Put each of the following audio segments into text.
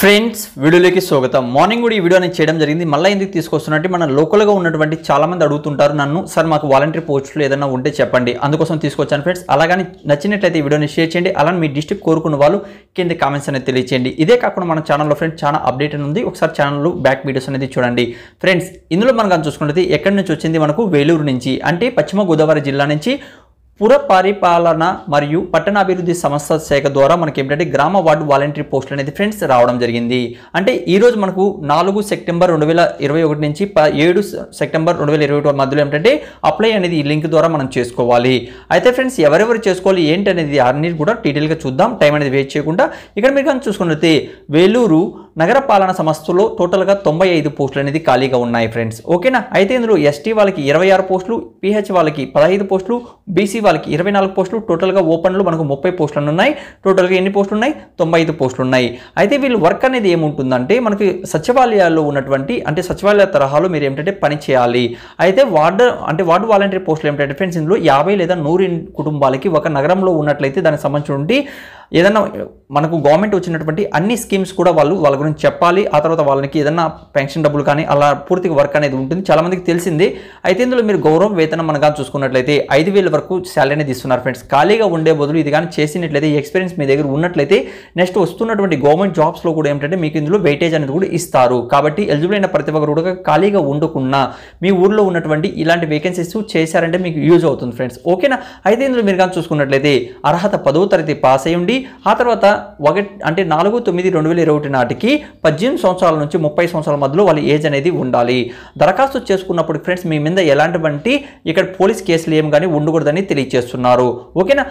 friends వీడియోలోకి స్వాగతం morning కూడా ఈ వీడియో అనేది చేయడం జరిగింది మళ్ళీ ఎందుకు తీసుకొస్తున్నట్టు మన లోకల్గా ఉన్నటువంటి చాలామంది అడుగుతుంటారు నన్ను సార్ మాకు వాలంటీర్ పోస్టులు ఏదైనా ఉంటే చెప్పండి అందుకోసం తీసుకొచ్చాను ఫ్రెండ్స్ అలాగని నచ్చినట్లయితే ఈ వీడియోని షేర్ చేయండి అలానే మీ డిస్ట్రిక్ట్ కోరుకున్న వాళ్ళు కింద కామెంట్స్ అనేది తెలియచేయండి ఇదే కాకుండా మన ఛానల్లో ఫ్రెండ్స్ చాలా అప్డేట్ అని ఉంది ఒకసారి ఛానల్లో బ్యాక్ వీడియోస్ అనేది చూడండి ఫ్రెండ్స్ ఇందులో మనం కానీ చూసుకున్నది ఎక్కడి నుంచి వచ్చింది మనకు వేలూరు నుంచి అంటే పశ్చిమ గోదావరి జిల్లా నుంచి పుర పరిపాలన మరియు పట్టణాభివృద్ధి సంస్థ శాఖ ద్వారా మనకి ఏంటంటే గ్రామ వార్డు వాలంటీర్ పోస్టులు అనేది ఫ్రెండ్స్ రావడం జరిగింది అంటే ఈరోజు మనకు నాలుగు సెప్టెంబర్ రెండు వేల ఇరవై ఒకటి నుంచి ఏడు సెప్టెంబర్ రెండు వేల ఇరవై ఒకటి మధ్యలో ఏంటంటే అప్లై అనేది ఈ లింక్ ద్వారా మనం చేసుకోవాలి అయితే ఫ్రెండ్స్ ఎవరెవరు చేసుకోవాలి ఏంటి అనేది అన్ని కూడా డీటెయిల్గా చూద్దాం టైం అనేది వేస్ట్ చేయకుండా ఇక్కడ మీరు కానీ చూసుకున్నట్లయితే వేలూరు నగరపాలన సంస్థలో టోటల్గా తొంభై ఐదు పోస్టులు అనేది ఖాళీగా ఉన్నాయి ఫ్రెండ్స్ ఓకేనా అయితే ఇందులో ఎస్టీ వాళ్ళకి ఇరవై ఆరు పోస్టులు పిహెచ్ వాళ్ళకి పదహైదు పోస్టులు బీసీ వాళ్ళకి ఇరవై నాలుగు పోస్టులు టోటల్గా ఓపెన్లు మనకు ముప్పై పోస్టులు ఉన్నాయి టోటల్గా ఎన్ని పోస్టులు ఉన్నాయి తొంభై ఐదు పోస్టులు ఉన్నాయి అయితే వీళ్ళు వర్క్ అనేది ఏముంటుందంటే మనకి సచివాలయాల్లో ఉన్నటువంటి అంటే సచివాలయ తరహాలో మీరు ఏమిటంటే పని చేయాలి అయితే వార్డు అంటే వార్డు వాలంటీర్ పోస్టులు ఏమిటంటే ఫ్రెండ్స్ ఇందులో యాభై లేదా నూరు కుటుంబాలకి ఒక నగరంలో ఉన్నట్లయితే దానికి సంబంధించి ఏదైనా మనకు గవర్నమెంట్ వచ్చినటువంటి అన్ని స్కీమ్స్ కూడా వాళ్ళు వాళ్ళ గురించి చెప్పాలి ఆ తర్వాత వాళ్ళకి ఏదైనా పెన్షన్ డబ్బులు కానీ అలా పూర్తిగా వర్క్ అనేది ఉంటుంది చాలామందికి తెలిసింది అయితే ఇందులో మీరు గౌరవం వేతనం మనగా చూసుకున్నట్లయితే ఐదు వేల వరకు శాలరీ అనేది ఇస్తున్నారు ఫ్రెండ్స్ ఖాళీగా ఉండే బదులు ఇది కానీ చేసినట్లయితే ఎక్స్పీరియన్స్ మీ దగ్గర ఉన్నట్లయితే నెక్స్ట్ వస్తున్నటువంటి గవర్నమెంట్ జాబ్స్లో కూడా ఏంటంటే మీకు ఇందులో వెయిటేజ్ అనేది కూడా ఇస్తారు కాబట్టి ఎలిజిబుల్ అయిన ప్రతి ఒక్కరు కూడా ఖాళీగా ఉండకుండా మీ ఊర్లో ఉన్నటువంటి ఇలాంటి వేకెన్సీస్ చేశారంటే మీకు యూజ్ అవుతుంది ఫ్రెండ్స్ ఓకేనా అయితే ఇందులో మీరు కానీ చూసుకున్నట్లయితే అర్హత పదో తరగతి పాస్ అయ్యండి ఆ తర్వాత ఒకటి అంటే నాలుగు తొమ్మిది రెండు వేల ఇరవై ఒకటి నాటికి పద్దెనిమిది సంవత్సరాల నుంచి ముప్పై సంవత్సరాల మధ్యలో వాళ్ళ ఏజ్ అనేది ఉండాలి దరఖాస్తు చేసుకున్నప్పుడు ఫ్రెండ్స్ మీ మీద ఎలాంటివంటి ఇక్కడ పోలీస్ కేసులు ఏం కానీ ఉండకూడదని తెలియజేస్తున్నారు ఓకేనా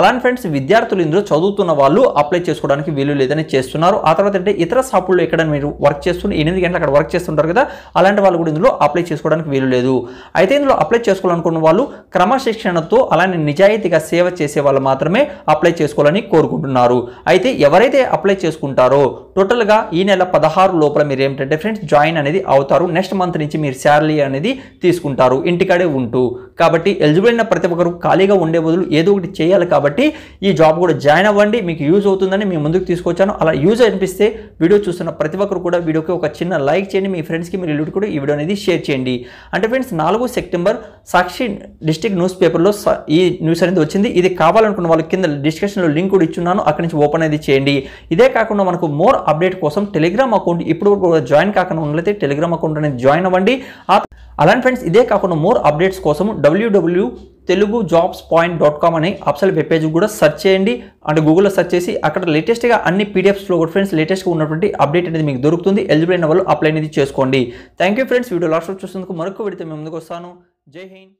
అలాంటి ఫ్రెండ్స్ విద్యార్థులు ఇందులో చదువుతున్న వాళ్ళు అప్లై చేసుకోవడానికి వీలు లేదని చేస్తున్నారు ఆ తర్వాత అంటే ఇతర షాపుల్లో ఎక్కడ మీరు వర్క్ చేస్తున్న ఎనిమిది గంటలు అక్కడ వర్క్ చేస్తుంటారు కదా అలాంటి వాళ్ళు కూడా ఇందులో అప్లై చేసుకోవడానికి వీలు లేదు అయితే ఇందులో అప్లై చేసుకోవాలనుకున్న వాళ్ళు క్రమశిక్షణతో అలానే నిజాయితీగా సేవ చేసే వాళ్ళు మాత్రమే అప్లై చేసుకోవాలని కోరుకుంటున్నారు అనుకుంటున్నారు అయితే ఎవరైతే అప్లై చేసుకుంటారో టోటల్గా ఈ నెల పదహారు లోపల మీరు ఏమిటంటే ఫ్రెండ్స్ జాయిన్ అనేది అవుతారు నెక్స్ట్ మంత్ నుంచి మీరు శాలరీ అనేది తీసుకుంటారు ఇంటికాడే ఉంటూ కాబట్టి ఎలిజిబుల్ అయిన ప్రతి ఒక్కరు ఖాళీగా ఉండే బదులు ఏదో ఒకటి చేయాలి కాబట్టి ఈ జాబ్ కూడా జాయిన్ అవ్వండి మీకు యూజ్ అవుతుందని మీ ముందుకు తీసుకొచ్చాను అలా యూజ్ అనిపిస్తే వీడియో చూస్తున్న ప్రతి ఒక్కరు కూడా వీడియోకి ఒక చిన్న లైక్ చేయండి మీ ఫ్రెండ్స్కి మీరు రిలేటివ్ కూడా ఈ వీడియో అనేది షేర్ చేయండి అంటే ఫ్రెండ్స్ నాలుగు సెప్టెంబర్ సాక్షి డిస్టిక్ న్యూస్ పేపర్లో ఈ న్యూస్ అనేది వచ్చింది ఇది కావాలనుకున్న వాళ్ళు కింద డిస్క్రిప్షన్లో లింక్ కూడా ఇచ్చున్నాను అక్కడి నుంచి ఓపెన్ అనేది చేయండి ఇదే కాకుండా మనకు మోర్ అప్డేట్ కోసం టెలిగ్రామ్ అకౌంట్ ఇప్పుడు కూడా జాయిన్ కాకుండా ఉన్నట్లయితే టెలిగ్రామ్ అకౌంట్ అనేది జాయిన్ అవ్వండి ఆ అలాంటి ఫ్రెండ్స్ ఇదే కాకుండా మోర్ అప్డేట్స్ కోసం WWW Telugu jobs point dot com అనే అప్సల్ వెబ్ పేజ్ కూడా సెర్చ్ చేయండి అంటే గూగుల్లో సెర్చ్ చేసి అక్కడ లేటెస్ట్గా అన్ని పీడిఎఫ్స్లో కూడా ఫ్రెండ్స్ లేటెస్ట్గా ఉన్నటువంటి అప్డేట్ అనేది మీకు దొరుకుతుంది ఎలిజిబుల్ అయిన వాళ్ళు అప్లై అనేది చేసుకోండి thank you friends video last చూసినందుకు మరొక విడితే మేము ముందుకు వస్తాను జై హింద్